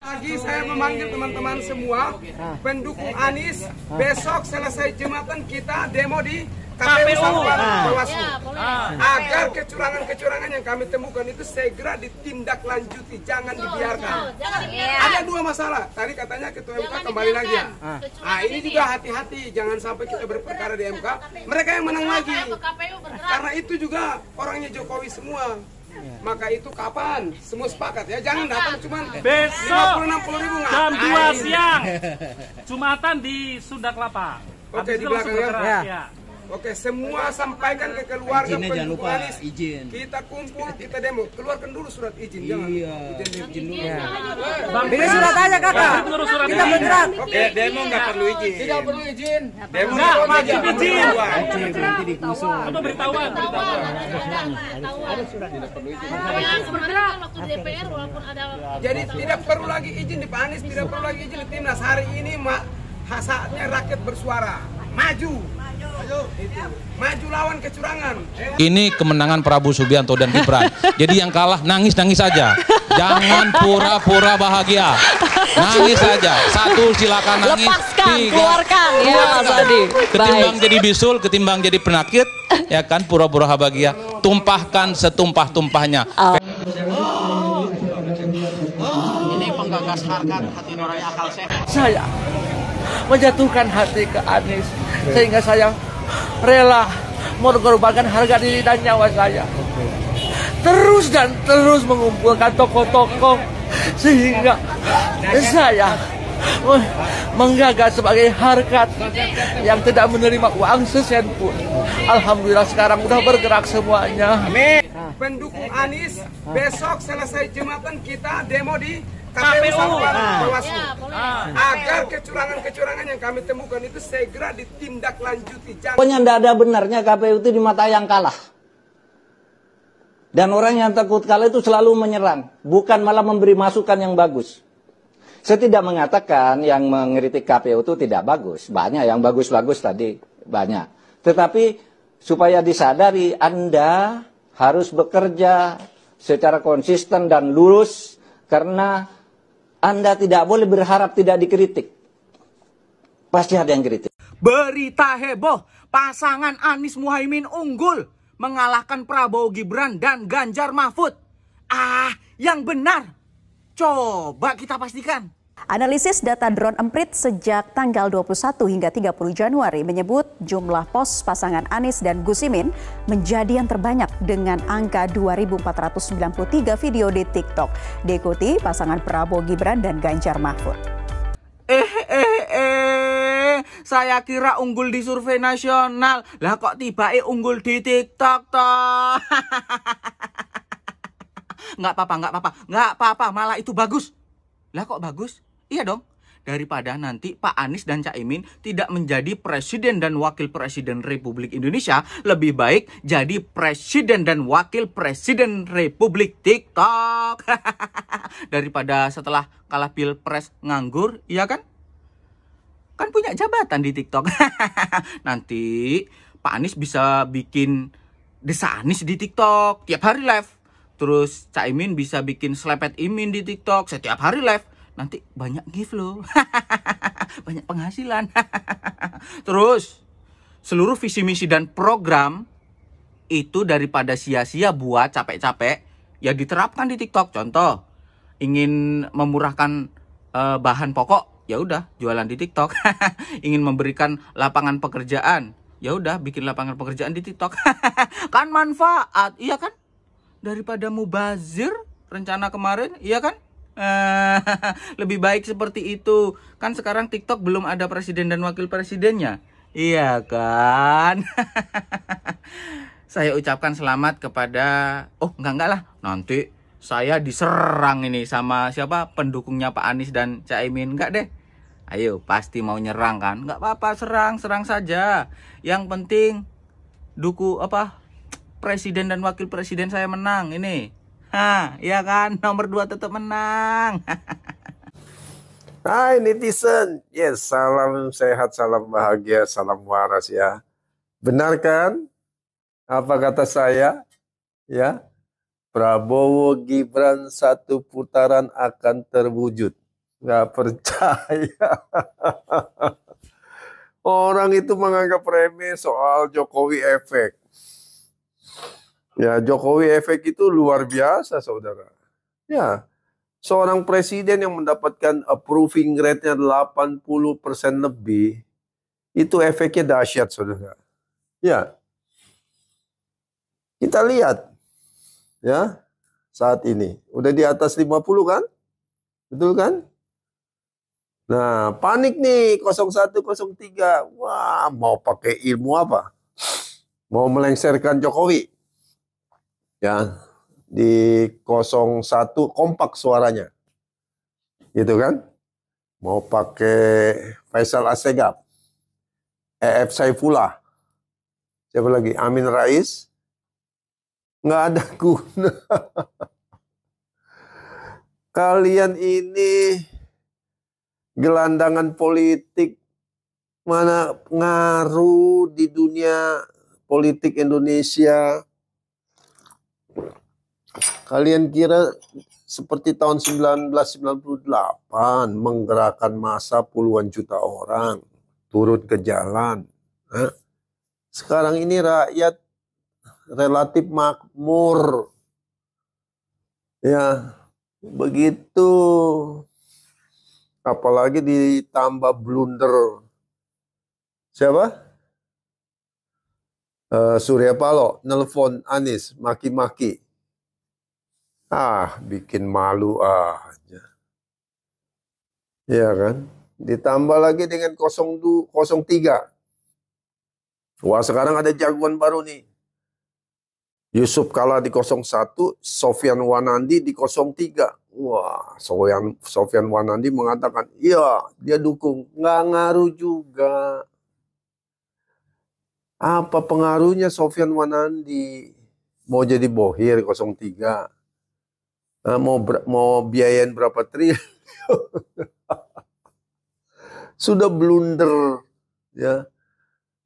Pagi saya memanggil teman-teman semua pendukung Anies besok selesai jumatan kita demo di KPU ah. Bawaslu ya, ah. agar kecurangan-kecurangan yang kami temukan itu segera ditindaklanjuti jangan ah. dibiarkan. Ada dua masalah. Tadi katanya ketua MK kembali lagi ya. Nah ini juga hati-hati jangan sampai kita berperkara di MK. Mereka yang menang lagi. Ya, Karena itu juga orangnya Jokowi semua. Iya. Maka itu kapan? Semua sepakat ya. Jangan datang cuman besok 50 ribu jam 2 siang. Jumatan di Sunda Kelapa. Oke, di belakang ya. ya. ya. Oke, semua sampaikan ke keluarga Izinnya jangan lupa, izin. Kita kumpul, kita demo. Keluarkan dulu surat izin, jangan. Iya, izin, izin dulu. Ya. Bang, Beli surat aja, Kakak. Surat kita bergerak. Oke, demo nggak perlu izin. Tidak perlu izin. Demo nggak perlu izin. Wajib nanti digusur. Apa beritahuan? Ada surat. Tidak perlu izin. Yang kemarin waktu DPR walaupun ada Jadi tidak perlu lagi izin di Pak Anies, tidak perlu lagi izin di Timnas. Hari ini mak saatnya rakyat bersuara. Maju. Maju lawan kecurangan. Ini kemenangan Prabowo Subianto dan Gibran. Jadi yang kalah nangis-nangis saja. Jangan pura-pura bahagia. Nangis saja. Satu silakan nangis. Lepaskan, tiga, keluarkan ya Mas Adi. Ketimbang jadi bisul, ketimbang jadi penakit, ya kan pura-pura bahagia. Tumpahkan setumpah-tumpahnya. Oh. Ini penggagas harkat hati nurani akal sehat. Saya menjatuhkan hati ke Anies sehingga saya rela mengorbankan harga diri dan nyawa saya. Terus dan terus mengumpulkan toko-toko sehingga saya menggagas sebagai harkat yang tidak menerima uang sesen pun. Alhamdulillah sekarang sudah bergerak semuanya. Amin. Pendukung Anies, besok selesai jumatan kita demo di KPU, ah. ya, ah. agar kecurangan-kecurangan yang kami temukan itu segera ditindaklanjuti. Pokoknya tidak ada benarnya KPU itu di mata yang kalah. Dan orang yang takut kalah itu selalu menyerang, bukan malah memberi masukan yang bagus. Saya tidak mengatakan yang mengkritik KPU itu tidak bagus, banyak yang bagus-bagus tadi banyak. Tetapi supaya disadari Anda harus bekerja secara konsisten dan lurus karena anda tidak boleh berharap tidak dikritik. Pasti ada yang kritik. Berita heboh, pasangan Anies Muhaimin unggul mengalahkan Prabowo Gibran dan Ganjar Mahfud. Ah, yang benar. Coba kita pastikan. Analisis data drone emprit sejak tanggal 21 hingga 30 Januari menyebut jumlah pos pasangan Anies dan Gusimin menjadi yang terbanyak dengan angka 2.493 video di TikTok. Diikuti pasangan Prabowo Gibran dan Ganjar Mahfud. Eh, eh, eh, eh. saya kira unggul di survei nasional. Lah kok tiba eh unggul di TikTok toh? nggak apa-apa, nggak apa-apa, nggak apa-apa, malah itu bagus. Lah kok bagus? Iya dong. Daripada nanti Pak Anies dan Cak Imin tidak menjadi presiden dan wakil presiden Republik Indonesia, lebih baik jadi presiden dan wakil presiden Republik TikTok. Daripada setelah kalah pilpres nganggur, iya kan? Kan punya jabatan di TikTok. nanti Pak Anies bisa bikin desa Anies di TikTok tiap hari live. Terus Cak Imin bisa bikin selepet Imin di TikTok setiap hari live nanti banyak gift loh banyak penghasilan terus seluruh visi misi dan program itu daripada sia-sia buat capek-capek ya diterapkan di TikTok contoh ingin memurahkan uh, bahan pokok ya udah jualan di TikTok ingin memberikan lapangan pekerjaan ya udah bikin lapangan pekerjaan di TikTok kan manfaat iya kan daripada mubazir rencana kemarin iya kan Lebih baik seperti itu. Kan sekarang TikTok belum ada presiden dan wakil presidennya. Iya kan? saya ucapkan selamat kepada oh enggak enggak lah nanti saya diserang ini sama siapa pendukungnya Pak Anies dan Caimin enggak deh ayo pasti mau nyerang kan enggak apa-apa serang serang saja yang penting duku apa presiden dan wakil presiden saya menang ini ya kan? Nomor dua tetap menang. Hai netizen. Yes, salam sehat, salam bahagia, salam waras ya. Benar kan? Apa kata saya? Ya. Prabowo Gibran satu putaran akan terwujud. Gak percaya. Orang itu menganggap remeh soal Jokowi efek. Ya, Jokowi efek itu luar biasa, saudara. Ya, seorang presiden yang mendapatkan approving rate-nya 80% lebih, itu efeknya dahsyat, saudara. Ya, kita lihat, ya, saat ini. Udah di atas 50 kan? Betul kan? Nah, panik nih 0103. Wah, mau pakai ilmu apa? Mau melengsarkan Jokowi ya di 01 kompak suaranya gitu kan mau pakai Faisal Asegab EF Saifullah siapa lagi Amin Rais nggak ada guna kalian ini gelandangan politik mana pengaruh di dunia politik Indonesia Kalian kira seperti tahun 1998 menggerakkan masa puluhan juta orang turun ke jalan. Hah? Sekarang ini rakyat relatif makmur. Ya, begitu. Apalagi ditambah blunder. Siapa? Uh, Surya Paloh nelfon Anies maki-maki Ah, bikin malu aja. Iya kan? Ditambah lagi dengan 02, 03. Wah, sekarang ada jagoan baru nih. Yusuf Kala di 01, Sofian Wanandi di 03. Wah, Sofian, Sofian Wanandi mengatakan, iya dia dukung. Nggak ngaruh juga. Apa pengaruhnya Sofian Wanandi? Mau jadi bohir 03. Eh, mau mau biayain berapa triliun sudah blunder ya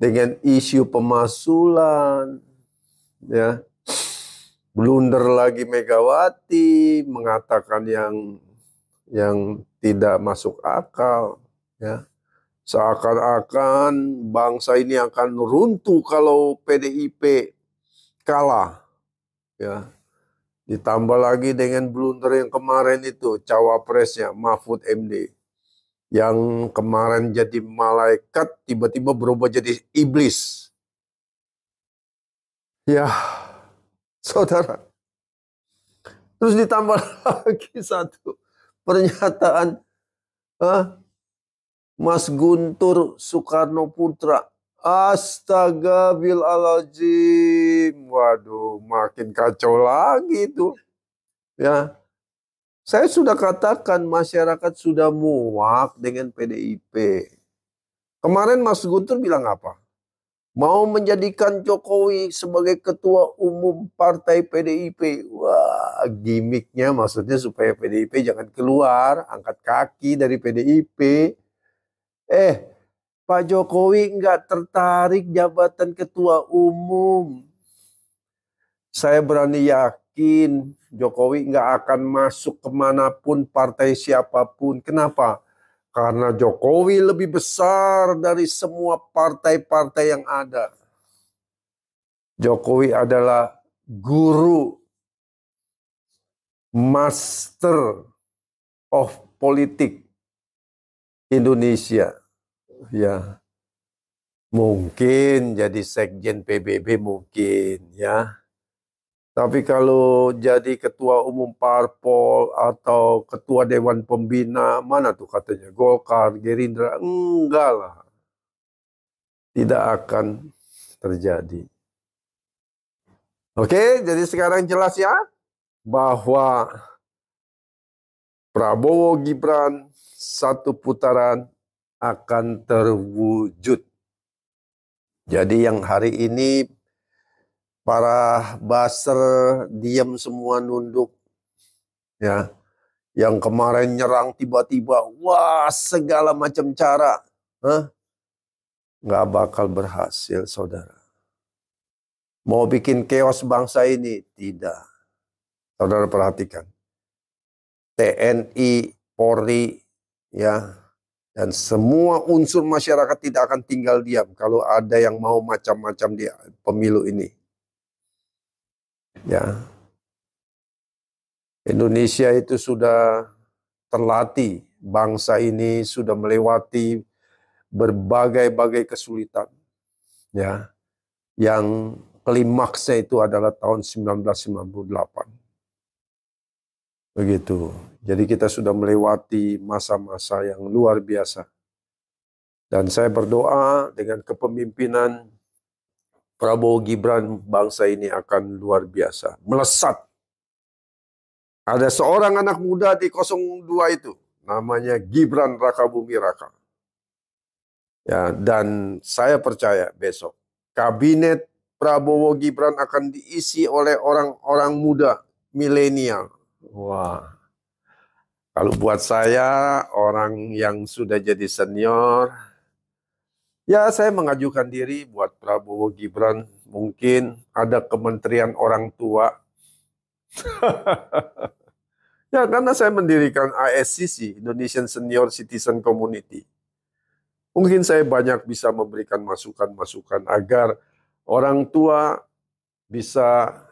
dengan isu pemasulan ya blunder lagi Megawati mengatakan yang yang tidak masuk akal ya seakan-akan bangsa ini akan runtuh kalau PDIP kalah ya Ditambah lagi dengan blunder yang kemarin itu cawapresnya Mahfud MD. Yang kemarin jadi malaikat tiba-tiba berubah jadi iblis. Ya, saudara. Terus ditambah lagi satu pernyataan huh? Mas Guntur Soekarno Putra. Astaga bil waduh makin kacau lagi itu. Ya. Saya sudah katakan masyarakat sudah muak dengan PDIP. Kemarin Mas Guntur bilang apa? Mau menjadikan Jokowi sebagai ketua umum partai PDIP. Wah, gimmicknya maksudnya supaya PDIP jangan keluar, angkat kaki dari PDIP. Eh, Pak Jokowi nggak tertarik jabatan ketua umum. Saya berani yakin Jokowi nggak akan masuk kemanapun partai siapapun. Kenapa? Karena Jokowi lebih besar dari semua partai-partai yang ada. Jokowi adalah guru, master of politik Indonesia. Ya, mungkin jadi sekjen PBB mungkin ya tapi kalau jadi ketua umum parpol atau ketua dewan pembina, mana tuh katanya Golkar, Gerindra? Enggak lah. Tidak akan terjadi. Oke, jadi sekarang jelas ya bahwa Prabowo Gibran satu putaran akan terwujud. Jadi yang hari ini para baser diam semua nunduk ya yang kemarin nyerang tiba-tiba wah segala macam cara Hah? nggak bakal berhasil saudara mau bikin keos bangsa ini tidak saudara perhatikan TNI Polri ya dan semua unsur masyarakat tidak akan tinggal diam kalau ada yang mau macam-macam di pemilu ini Ya. Indonesia itu sudah terlatih, bangsa ini sudah melewati berbagai-bagai kesulitan. Ya. Yang klimaksnya itu adalah tahun 1998. Begitu. Jadi kita sudah melewati masa-masa yang luar biasa. Dan saya berdoa dengan kepemimpinan Prabowo Gibran bangsa ini akan luar biasa, melesat. Ada seorang anak muda di 02 itu, namanya Gibran Raka Bumi Raka. Ya, dan saya percaya besok kabinet Prabowo Gibran akan diisi oleh orang-orang muda milenial. Wah. Kalau buat saya orang yang sudah jadi senior Ya, saya mengajukan diri buat Prabowo Gibran. Mungkin ada kementerian orang tua. ya, karena saya mendirikan ASCC, Indonesian Senior Citizen Community. Mungkin saya banyak bisa memberikan masukan-masukan agar orang tua bisa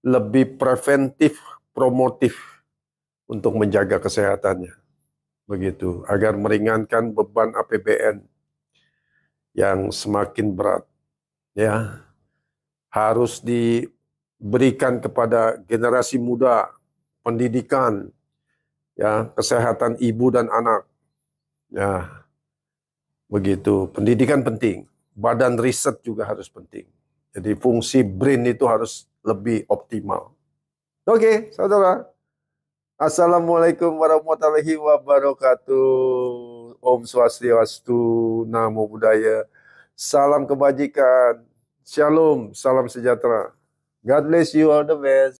lebih preventif, promotif untuk menjaga kesehatannya. Begitu, agar meringankan beban APBN yang semakin berat ya harus diberikan kepada generasi muda pendidikan ya kesehatan ibu dan anak ya begitu pendidikan penting badan riset juga harus penting jadi fungsi brain itu harus lebih optimal oke okay, saudara assalamualaikum warahmatullahi wabarakatuh Om Swastiastu, Namo Buddhaya. Salam kebajikan. Shalom, salam sejahtera. God bless you all the best.